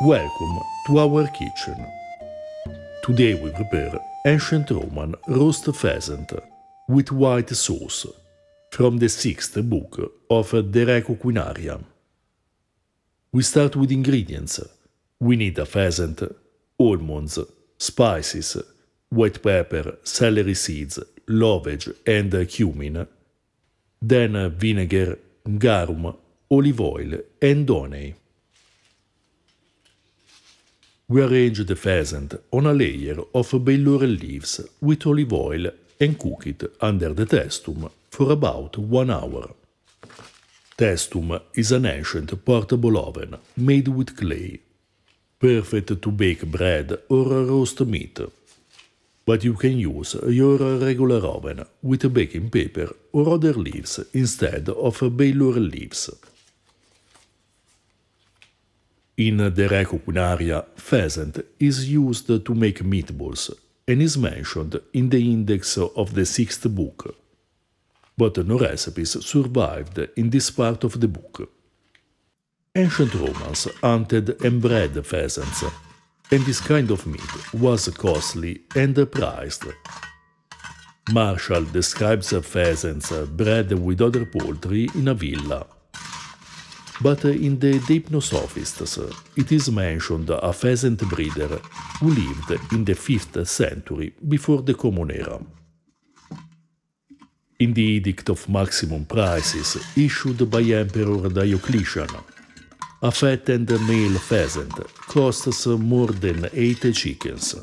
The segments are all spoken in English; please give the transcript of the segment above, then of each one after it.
Welcome to our kitchen. Today we prepare ancient Roman roast pheasant with white sauce from the sixth book of the Recoquinaria. We start with ingredients. We need a pheasant, almonds, spices, white pepper, celery seeds, lovage and cumin, then vinegar, garum, olive oil and honey. We arrange the pheasant on a layer of bay laurel leaves with olive oil and cook it under the testum for about one hour. Testum is an ancient portable oven made with clay, perfect to bake bread or roast meat. But you can use your regular oven with baking paper or other leaves instead of bay laurel leaves. In the Recocunaria, pheasant is used to make meatballs and is mentioned in the index of the sixth book. But no recipes survived in this part of the book. Ancient Romans hunted and bred pheasants, and this kind of meat was costly and prized. Marshall describes pheasants bred with other poultry in a villa but uh, in the Deipnosophists uh, it is mentioned a pheasant breeder who lived in the 5th century before the Common Era. In the Edict of Maximum Prices issued by Emperor Diocletian, a fat and male pheasant costs uh, more than 8 chickens,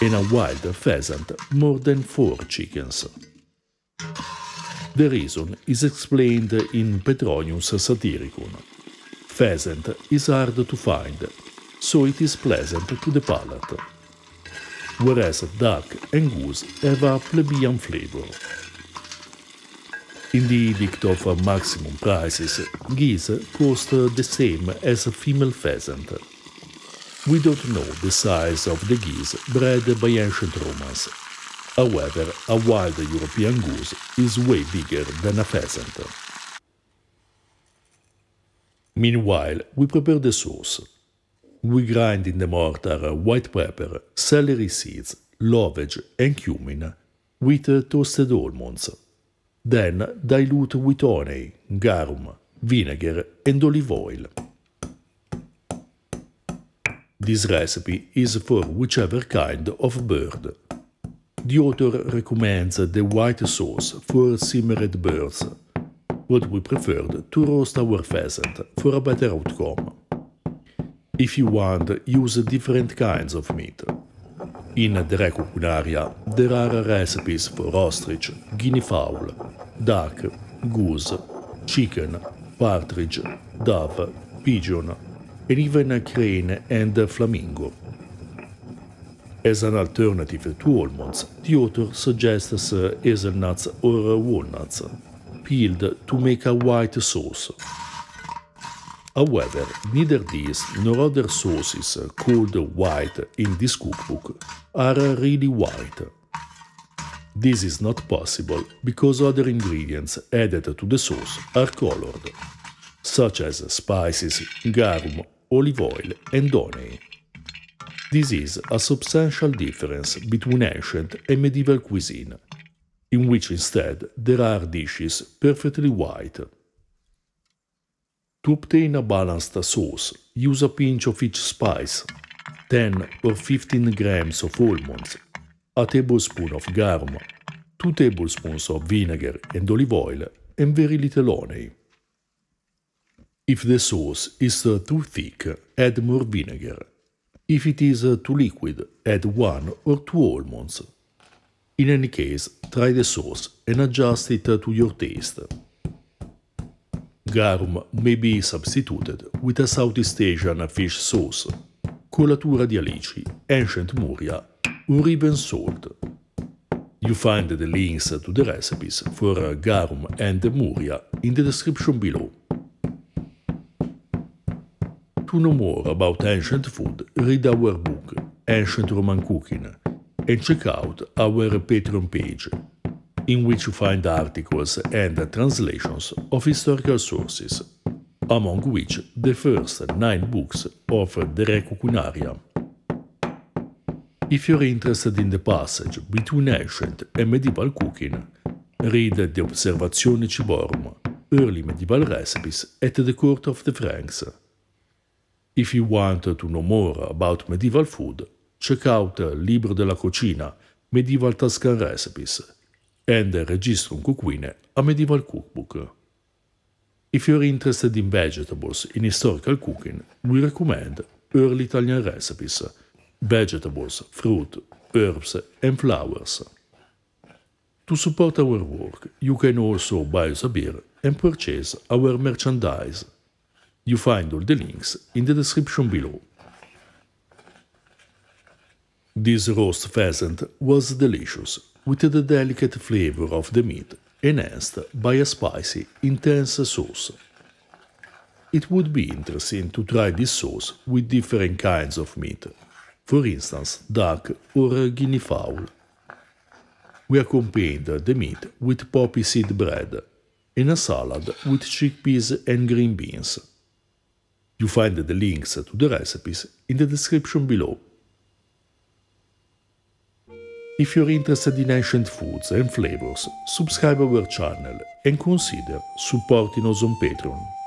and a wild pheasant more than 4 chickens. The reason is explained in Petronius Satyricon. Pheasant is hard to find, so it is pleasant to the palate, whereas duck and goose have a plebeian flavor. In the edict of maximum prices, geese cost the same as female pheasant. We don't know the size of the geese bred by ancient Romans However, a wild European goose is way bigger than a pheasant. Meanwhile, we prepare the sauce. We grind in the mortar white pepper, celery seeds, lovage, and cumin with uh, toasted almonds. Then dilute with honey, garum, vinegar, and olive oil. This recipe is for whichever kind of bird. The author recommends the white sauce for simmered birds, but we preferred to roast our pheasant for a better outcome. If you want, use different kinds of meat. In the Reco there are recipes for ostrich, guinea fowl, duck, goose, chicken, partridge, dove, pigeon, and even crane and flamingo. As an alternative to almonds, the author suggests hazelnuts uh, or walnuts, peeled to make a white sauce. However, neither these nor other sauces uh, called white in this cookbook are really white. This is not possible because other ingredients added to the sauce are colored, such as spices, garum, olive oil, and honey. This is a substantial difference between ancient and medieval cuisine, in which instead there are dishes perfectly white. To obtain a balanced sauce, use a pinch of each spice, 10 or 15 grams of almonds, a tablespoon of garum, 2 tablespoons of vinegar and olive oil, and very little honey. If the sauce is too thick, add more vinegar. if it is uh, too liquid, add one or two almonds. In any case, try the sauce and adjust it uh, to your taste. Garum may be substituted with a Southeast Asian fish sauce, colatura di alici, ancient muria, or even salt. You find the links to the recipes for uh, garum and muria in the description below to know more about ancient food, read our book, Ancient Roman Cooking, and check out our Patreon page, in which you find articles and translations of historical sources, among which the first nine books of the Re Cucunaria. If you're interested in the passage between ancient and medieval cooking, read the Observazione Ciborum, early medieval recipes at the court of the Franks. If you want to know more about medieval food, check out Libro della cucina, Medieval Tuscan Recipes, and un Cucine, a medieval cookbook. If you're interested in vegetables in historical cooking, we recommend Early Italian Recipes, Vegetables, Fruit, Herbs and Flowers. To support our work, you can also buy us a beer and purchase our merchandise You find all the links in the description below. This roast pheasant was delicious, with the delicate flavor of the meat enhanced by a spicy, intense sauce. It would be interesting to try this sauce with different kinds of meat, for instance duck or guinea fowl. We accompanied the meat with poppy seed bread and a salad with chickpeas and green beans. You find the links to the recipes in the description below. If you're interested in ancient foods and flavors, subscribe our channel and consider supporting us on Patreon.